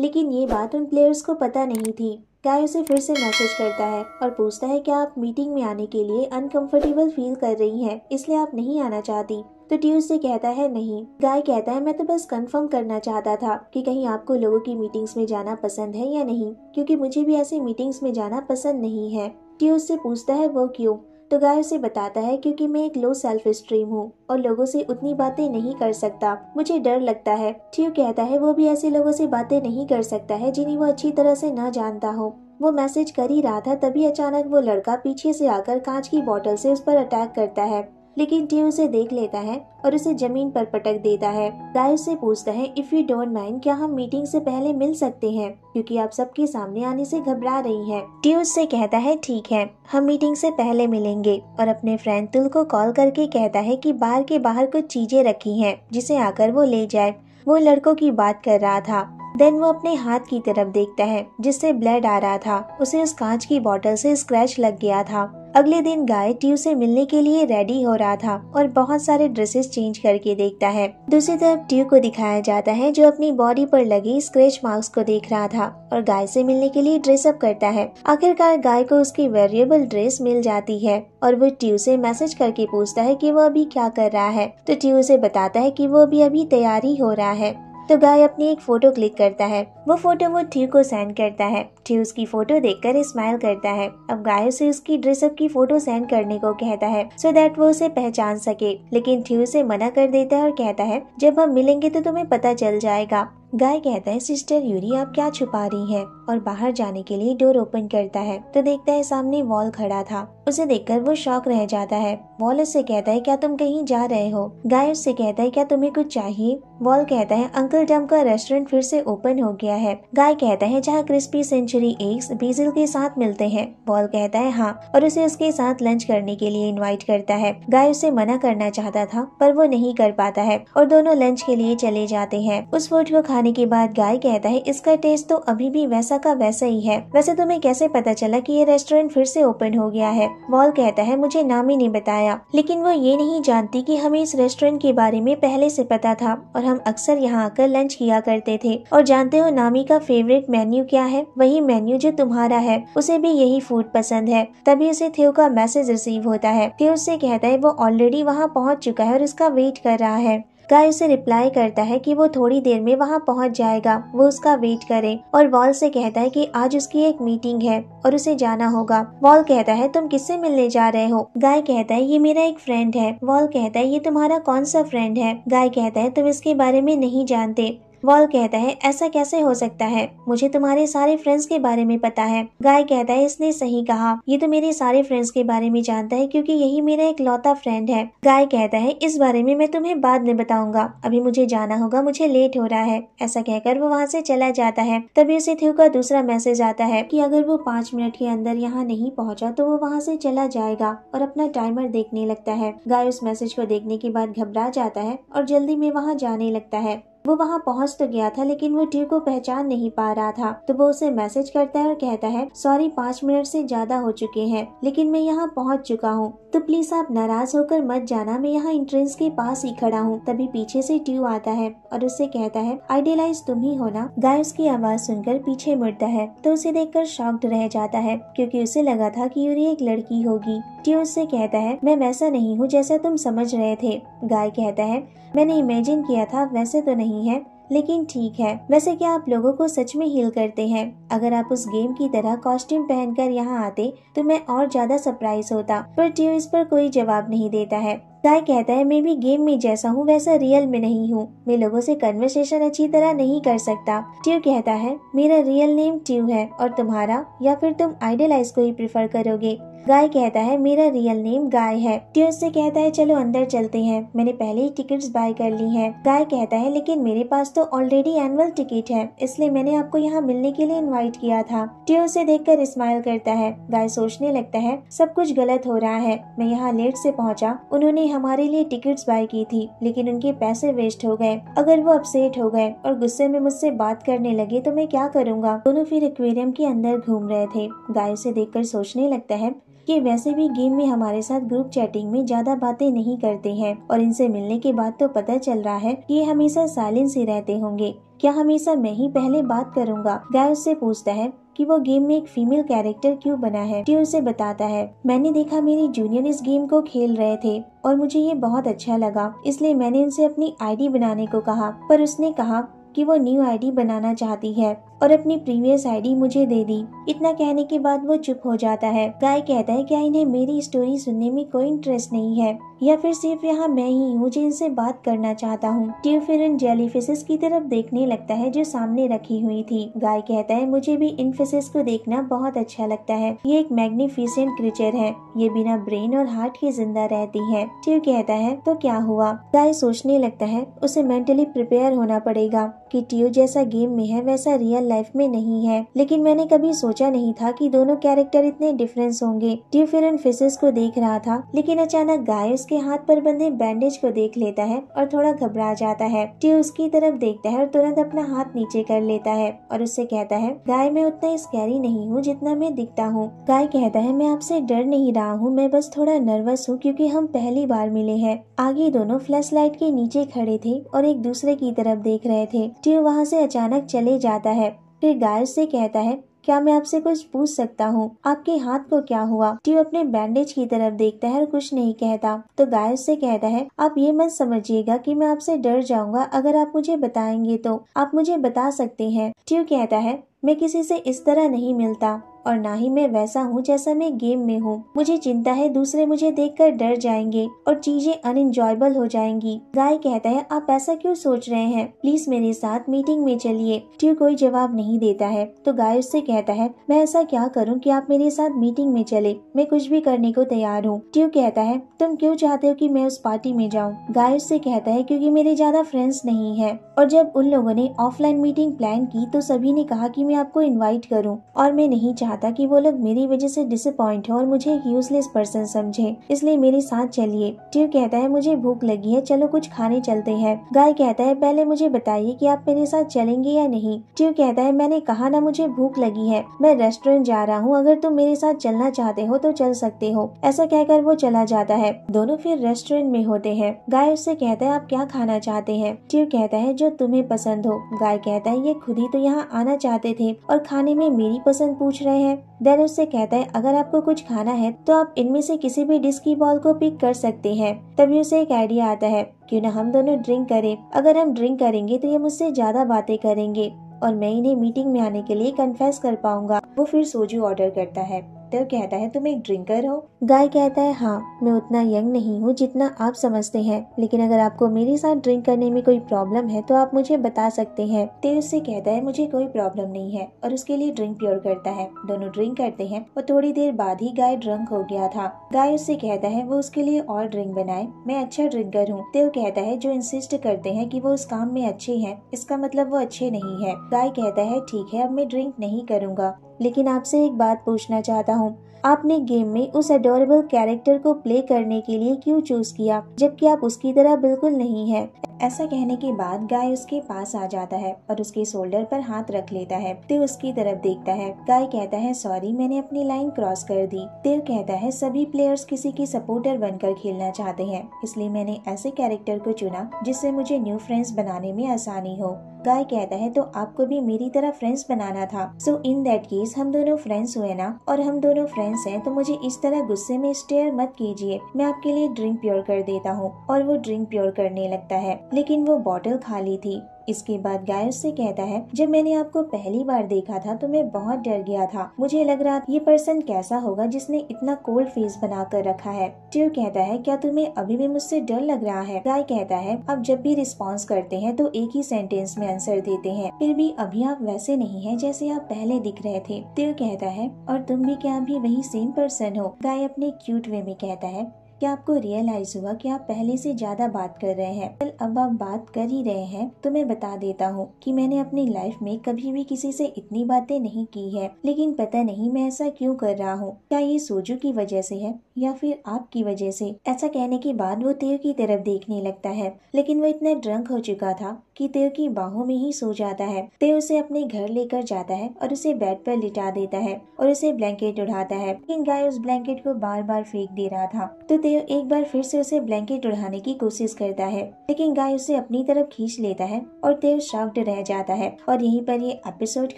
लेकिन ये बात उन प्लेयर्स को पता नहीं थी गाय उसे फिर से मैसेज करता है और पूछता है क्या आप मीटिंग में आने के लिए अनकंफर्टेबल फील कर रही हैं इसलिए आप नहीं आना चाहती तो टी उससे कहता है नहीं गाय कहता है मैं तो बस कंफर्म करना चाहता था कि कहीं आपको लोगों की मीटिंग्स में जाना पसंद है या नहीं क्योंकि मुझे भी ऐसी मीटिंग्स में जाना पसंद नहीं है टी उससे पूछता है वो क्यों तो गाय उसे बताता है क्योंकि मैं एक लो सेल्फ स्ट्रीम हूँ और लोगों से उतनी बातें नहीं कर सकता मुझे डर लगता है ठीक कहता है वो भी ऐसे लोगों से बातें नहीं कर सकता है जिन्हें वो अच्छी तरह से न जानता हो वो मैसेज कर ही रहा था तभी अचानक वो लड़का पीछे से आकर कांच की बोतल से उस पर अटैक करता है लेकिन टी उसे देख लेता है और उसे जमीन पर पटक देता है दाई उसे पूछता है इफ यू डोंट माइंड क्या हम मीटिंग से पहले मिल सकते हैं क्योंकि आप सबके सामने आने से घबरा रही हैं। टी उससे कहता है ठीक है हम मीटिंग से पहले मिलेंगे और अपने फ्रेंड तुल को कॉल करके कहता है कि बार के बाहर कुछ चीजें रखी है जिसे आकर वो ले जाए वो लड़कों की बात कर रहा था देन वो अपने हाथ की तरफ देखता है जिससे ब्लड आ रहा था उसे उस कांच की बोतल से स्क्रैच लग गया था अगले दिन गाय ट्यू से मिलने के लिए रेडी हो रहा था और बहुत सारे ड्रेसेस चेंज करके देखता है दूसरी तरफ ट्यू को दिखाया जाता है जो अपनी बॉडी पर लगे स्क्रेच मार्क्स को देख रहा था और गाय से मिलने के लिए ड्रेसअप करता है आखिरकार गाय को उसकी वेरिएबल ड्रेस मिल जाती है और वो ट्यू से मैसेज करके पूछता है की वो अभी क्या कर रहा है तो ट्यू उसे बताता है की वो अभी अभी तैयारी हो रहा है तो गाय अपनी एक फोटो क्लिक करता है वो फोटो वो ठीक को सेंड करता है ठी उसकी फोटो देखकर स्माइल करता है अब गाय उसे उसकी ड्रेसअप की फोटो सेंड करने को कहता है सो देट वो उसे पहचान सके लेकिन ठी उसे मना कर देता है और कहता है जब हम मिलेंगे तो तुम्हें पता चल जाएगा गाय कहता है सिस्टर यूरी आप क्या छुपा रही है और बाहर जाने के लिए डोर ओपन करता है तो देखता है सामने वॉल खड़ा था उसे देखकर वो शौक रह जाता है वॉल उससे कहता है क्या तुम कहीं जा रहे हो गाय उससे कहता है क्या तुम्हें कुछ चाहिए वॉल कहता है अंकल डम का रेस्टोरेंट फिर से ओपन हो गया है गाय कहता है जहाँ क्रिस्पी सेंचुरी एग्स बीजल के साथ मिलते हैं वॉल कहता है हाँ और उसे उसके साथ लंच करने के लिए इन्वाइट करता है गाय उसे मना करना चाहता था पर वो नहीं कर पाता है और दोनों लंच के लिए चले जाते हैं उस फूड को खाने खाने के बाद गाय कहता है इसका टेस्ट तो अभी भी वैसा का वैसा ही है वैसे तुम्हें कैसे पता चला कि ये रेस्टोरेंट फिर से ओपन हो गया है वॉल कहता है मुझे नामी ने बताया लेकिन वो ये नहीं जानती कि हमें इस रेस्टोरेंट के बारे में पहले से पता था और हम अक्सर यहाँ आकर लंच किया करते थे और जानते हो नामी का फेवरेट मेन्यू क्या है वही मेन्यू जो तुम्हारा है उसे भी यही फूड पसंद है तभी उसे थे का मैसेज रिसीव होता है फिर उससे कहता है वो ऑलरेडी वहाँ पहुँच चुका है और इसका वेट कर रहा है गाय उसे रिप्लाई करता है कि वो थोड़ी देर में वहाँ पहुँच जाएगा वो उसका वेट करे और वॉल से कहता है कि आज उसकी एक मीटिंग है और उसे जाना होगा वॉल कहता है तुम किससे मिलने जा रहे हो गाय कहता है ये मेरा एक फ्रेंड है वॉल कहता है ये तुम्हारा कौन सा फ्रेंड है गाय कहता है तुम इसके बारे में नहीं जानते वॉल कहता है ऐसा कैसे हो सकता है मुझे तुम्हारे सारे फ्रेंड्स के बारे में पता है गाय कहता है इसने सही कहा ये तो मेरे सारे फ्रेंड्स के बारे में जानता है क्योंकि यही मेरा एक लौता फ्रेंड है गाय कहता है इस बारे में मैं तुम्हें बाद में बताऊंगा अभी मुझे जाना होगा मुझे लेट हो रहा है ऐसा कहकर वो वहाँ से चला जाता है तभी उसे थ्यू का दूसरा मैसेज आता है की अगर वो पाँच मिनट के अंदर यहाँ नहीं पहुँचा तो वो वहाँ से चला जाएगा और अपना टाइमर देखने लगता है गाय उस मैसेज को देखने के बाद घबरा जाता है और जल्दी में वहाँ जाने लगता है वो वहाँ पहुँच तो गया था लेकिन वो ड्यू को पहचान नहीं पा रहा था तो वो उसे मैसेज करता है और कहता है सॉरी पाँच मिनट से ज्यादा हो चुके हैं लेकिन मैं यहाँ पहुँच चुका हूँ तो प्लीज आप नाराज होकर मत जाना मैं यहाँ इंट्रेंस के पास ही खड़ा हूँ तभी पीछे से ड्यू आता है और उससे कहता है आइडियलाइज तुम ही हो ना गाय उसकी आवाज सुनकर पीछे मुड़ता है तो उसे देखकर शॉक्ड रह जाता है क्योंकि उसे लगा था कि यूरी एक लड़की होगी ड्यू उससे कहता है मैं वैसा नहीं हूँ जैसा तुम समझ रहे थे गाय कहता है मैंने इमेजिन किया था वैसे तो नहीं नहीं है लेकिन ठीक है वैसे क्या आप लोगों को सच में हील करते हैं अगर आप उस गेम की तरह कॉस्ट्यूम पहनकर यहाँ आते तो मैं और ज्यादा सरप्राइज होता पर ट्यू इस पर कोई जवाब नहीं देता है गाय कहता है मैं भी गेम में जैसा हूँ वैसा रियल में नहीं हूँ मैं लोगों से कन्वर्सेशन अच्छी तरह नहीं कर सकता ट्यू कहता है मेरा रियल नेम ट्यू है और तुम्हारा या फिर तुम आइडियलाइज को ही प्रेफर करोगे गाय कहता है मेरा रियल नेम गाय है टियो से कहता है चलो अंदर चलते हैं मैंने पहले ही टिकट्स बाय कर ली हैं गाय कहता है लेकिन मेरे पास तो ऑलरेडी एनुअल टिकट है इसलिए मैंने आपको यहाँ मिलने के लिए इनवाइट किया था से देख कर स्माइल करता है गाय सोचने लगता है सब कुछ गलत हो रहा है मैं यहाँ लेट से पहुँचा उन्होंने हमारे लिए टिकट बाय की थी लेकिन उनके पैसे वेस्ट हो गए अगर वो अपसेट हो गए और गुस्से में मुझसे बात करने लगे तो मैं क्या करूँगा दोनों फिर एक्वेरियम के अंदर घूम रहे थे गाय उसे देखकर सोचने लगता है ये वैसे भी गेम में हमारे साथ ग्रुप चैटिंग में ज्यादा बातें नहीं करते हैं और इनसे मिलने के बाद तो पता चल रहा है कि ये हमेशा साइलेंस ही रहते होंगे क्या हमेशा मैं ही पहले बात करूंगा गाय उससे पूछता है कि वो गेम में एक फीमेल कैरेक्टर क्यों बना है टी उसे बताता है मैंने देखा मेरे जूनियर इस गेम को खेल रहे थे और मुझे ये बहुत अच्छा लगा इसलिए मैंने उनसे अपनी आईडी बनाने को कहा पर उसने कहा कि वो न्यू आईडी बनाना चाहती है और अपनी प्रीवियस आईडी मुझे दे दी इतना कहने के बाद वो चुप हो जाता है गाय कहता है क्या इन्हें मेरी स्टोरी सुनने में कोई इंटरेस्ट नहीं है या फिर सिर्फ यहाँ मैं ही हूँ जो इनसे बात करना चाहता हूँ ट्यू फिर इन जेलीफिसिस की तरफ देखने लगता है जो सामने रखी हुई थी गाय कहता है मुझे भी इन फिशेस को देखना बहुत अच्छा लगता है ये एक मैग्निफिसेंट क्रिएचर है ये बिना ब्रेन और हार्ट के जिंदा रहती है ट्यू कहता है तो क्या हुआ गाय सोचने लगता है उसे मेंटली प्रिपेयर होना पड़ेगा कि ट्यू जैसा गेम में है वैसा रियल लाइफ में नहीं है लेकिन मैंने कभी सोचा नहीं था कि दोनों कैरेक्टर इतने डिफरेंस होंगे ट्यू फिर उन फिशेस को देख रहा था लेकिन अचानक गाय उसके हाथ पर बंधे बैंडेज को देख लेता है और थोड़ा घबरा जाता है ट्यू उसकी तरफ देखता है और तुरंत अपना हाथ नीचे कर लेता है और उससे कहता है गाय मैं उतना स्कैरी नहीं हूँ जितना मैं दिखता हूँ गाय कहता है मैं आपसे डर नहीं रहा हूँ मैं बस थोड़ा नर्वस हूँ क्यूँकी हम पहली बार मिले हैं आगे दोनों फ्लैश लाइट के नीचे खड़े थे और एक दूसरे की तरफ देख रहे थे डिटेक्टिव वहाँ से अचानक चले जाता है फिर गायब से कहता है क्या मैं आपसे कुछ पूछ सकता हूँ आपके हाथ को क्या हुआ टीव अपने बैंडेज की तरफ देखता है और कुछ नहीं कहता तो गायब से कहता है आप ये मत समझिएगा कि मैं आपसे डर जाऊंगा अगर आप मुझे बताएंगे तो आप मुझे बता सकते हैं टीव कहता है मैं किसी से इस तरह नहीं मिलता और ना ही मैं वैसा हूँ जैसा मैं गेम में हूँ मुझे चिंता है दूसरे मुझे देख कर डर जाएंगे और चीजें अनएंजॉयबल हो जाएंगी गाय कहता है आप ऐसा क्यों सोच रहे हैं प्लीज मेरे साथ मीटिंग में चलिए ट्यू कोई जवाब नहीं देता है तो गाय उससे कहता है मैं ऐसा क्या करूँ की आप मेरे साथ मीटिंग में चले मैं कुछ भी करने को तैयार हूँ ट्यू कहता है तुम क्यों चाहते हो की मैं उस पार्टी में जाऊँ गाय उससे कहता है क्यूँकी मेरे ज्यादा फ्रेंड्स नहीं है और जब उन लोगों ने ऑफलाइन मीटिंग प्लान की तो सभी ने कहा की मैं आपको इन्वाइट करूँ और मैं नहीं चाहता रहा था कि वो लोग मेरी वजह से डिसअपॉइंट है और मुझे एक यूजलेस पर्सन समझे इसलिए मेरे साथ चलिए ट्यू कहता है मुझे भूख लगी है चलो कुछ खाने चलते हैं गाय कहता है पहले मुझे बताइए कि आप मेरे साथ चलेंगे या नहीं ट्यू कहता है मैंने कहा ना मुझे भूख लगी है मैं रेस्टोरेंट जा रहा हूँ अगर तुम मेरे साथ चलना चाहते हो तो चल सकते हो ऐसा कहकर वो चला जाता है दोनों फिर रेस्टोरेंट में होते हैं गाय उससे कहता है आप क्या खाना चाहते हैं ट्यू कहता है जो तुम्हें पसंद हो गाय कहता है ये खुद ही तो यहाँ आना चाहते थे और खाने में मेरी पसंद पूछ रहे हैं हैं देन उससे कहता है अगर आपको कुछ खाना है तो आप इनमें से किसी भी डिस्क की बॉल को पिक कर सकते हैं तभी उसे एक आइडिया आता है क्यों ना हम दोनों ड्रिंक करें अगर हम ड्रिंक करेंगे तो ये मुझसे ज्यादा बातें करेंगे और मैं इन्हें मीटिंग में आने के लिए कन्फेस कर पाऊंगा वो फिर सोजू ऑर्डर करता है डॉक्टर कहता है तुम एक ड्रिंकर हो गाय कहता है हाँ मैं उतना यंग नहीं हूँ जितना आप समझते हैं लेकिन अगर आपको मेरे साथ ड्रिंक करने में कोई प्रॉब्लम है तो आप मुझे बता सकते हैं तेज तो उससे कहता है मुझे कोई प्रॉब्लम नहीं है और उसके लिए ड्रिंक प्योर करता है दोनों ड्रिंक करते हैं और थोड़ी देर बाद ही गाय ड्रंक हो गया था गाय उससे कहता है वो उसके लिए और ड्रिंक बनाए मैं अच्छा ड्रिंकर हूँ तेव तो कहता है जो इंसिस्ट करते हैं की वो उस काम में अच्छे है इसका मतलब वो अच्छे नहीं है गाय कहता है ठीक है अब मैं ड्रिंक नहीं करूँगा लेकिन आपसे एक बात पूछना चाहता हूँ आपने गेम में उस एडोरेबल कैरेक्टर को प्ले करने के लिए क्यों चूज किया जबकि आप उसकी तरह बिल्कुल नहीं है ऐसा कहने के बाद गाय उसके पास आ जाता है और उसके शोल्डर पर हाथ रख लेता है तेव उसकी तरफ देखता है गाय कहता है सॉरी मैंने अपनी लाइन क्रॉस कर दी तेव कहता है सभी प्लेयर्स किसी की सपोर्टर बनकर खेलना चाहते हैं इसलिए मैंने ऐसे कैरेक्टर को चुना जिससे मुझे न्यू फ्रेंड्स बनाने में आसानी हो गाय कहता है तो आपको भी मेरी तरह फ्रेंड्स बनाना था सो इन दैट केस हम दोनों फ्रेंड्स हुए ना और हम दोनों फ्रेंड्स फ्रेंड्स हैं तो मुझे इस तरह गुस्से में स्टेयर मत कीजिए मैं आपके लिए ड्रिंक प्योर कर देता हूँ और वो ड्रिंक प्योर करने लगता है लेकिन वो बॉटल खाली थी इसके बाद गाय से कहता है जब मैंने आपको पहली बार देखा था तो मैं बहुत डर गया था मुझे लग रहा ये पर्सन कैसा होगा जिसने इतना कोल्ड फेस बना कर रखा है ट्यू कहता है क्या तुम्हें अभी भी मुझसे डर लग रहा है गाय कहता है आप जब भी रिस्पॉन्स करते हैं तो एक ही सेंटेंस में आंसर देते हैं फिर भी अभी आप वैसे नहीं है जैसे आप पहले दिख रहे थे ट्यू कहता है और तुम भी क्या अभी वही सेम पर्सन हो गाय अपने क्यूट वे में कहता है कि आपको रियलाइज हुआ कि आप पहले से ज्यादा बात कर रहे हैं कल अब आप बात कर ही रहे हैं तो मैं बता देता हूँ कि मैंने अपनी लाइफ में कभी भी किसी से इतनी बातें नहीं की है लेकिन पता नहीं मैं ऐसा क्यों कर रहा हूँ क्या ये सोजू की वजह से है या फिर आपकी वजह से ऐसा कहने के बाद वो तेव की तरफ देखने लगता है लेकिन वो इतना ड्रंक हो चुका था कि तेव की बाहों में ही सो जाता है तेव उसे अपने घर लेकर जाता है और उसे बेड पर लिटा देता है और उसे ब्लैंकेट उठाता है लेकिन गाय उस ब्लैंकेट को बार बार फेंक दे रहा था तो तेव गायो एक बार फिर से उसे ब्लैंकेट उड़ाने की कोशिश करता है लेकिन गाय उसे अपनी तरफ खींच लेता है और देव शॉक्ड रह जाता है और यहीं पर ये एपिसोड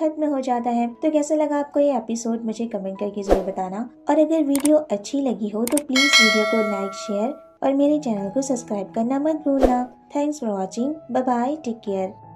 खत्म हो जाता है तो कैसा लगा आपको ये एपिसोड मुझे कमेंट करके जरूर बताना और अगर वीडियो अच्छी लगी हो तो प्लीज वीडियो को लाइक शेयर और मेरे चैनल को सब्सक्राइब करना मत भूलना thanks for watching bye take care